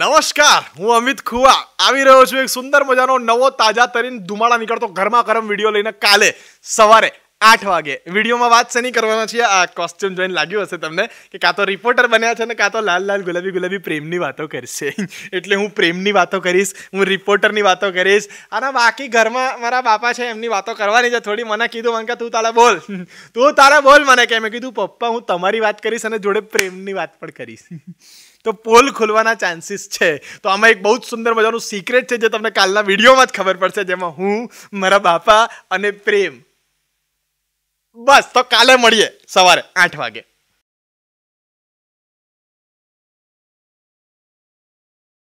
નમસ્કાર હું અમિત ખુવા આવી રહ્યો છું એક સુંદર મજાનો નવો તાજા તરીન ધુમાડા નીકળતો ઘરમાં ગરમ વિડીયો લઈને કાલે સવારે આઠ વાગે વિડીયોમાં વાત શેની કરવાના છીએ આ કોસ્ચ્યુમ જોઈને લાગ્યું હશે તમને કે કાં તો રિપોર્ટર બન્યા છે ને કાં તો લાલ લાલ ગુલાબી ગુલાબી પ્રેમની વાતો કરશે એટલે હું પ્રેમની વાતો કરીશ હું રિપોર્ટરની વાતો કરીશ અને બાકી ઘરમાં મારા બાપા છે એમની વાતો કરવાની છે થોડી મને કીધું મને કે તું તારા બોલ તું તારા બોલ મને કે મેં કીધું પપ્પા હું તમારી વાત કરીશ અને જોડે પ્રેમની વાત પણ કરીશ તો પોલ ખોલવાના ચાન્સીસ છે તો આમાં એક બહુ જ સુંદર મજાનું સિક્રેટ છે જે તમને કાલના વિડીયોમાં જ ખબર પડશે જેમાં હું મારા બાપા અને પ્રેમ બસ તો કાલે મળીએ સવારે આઠ વાગે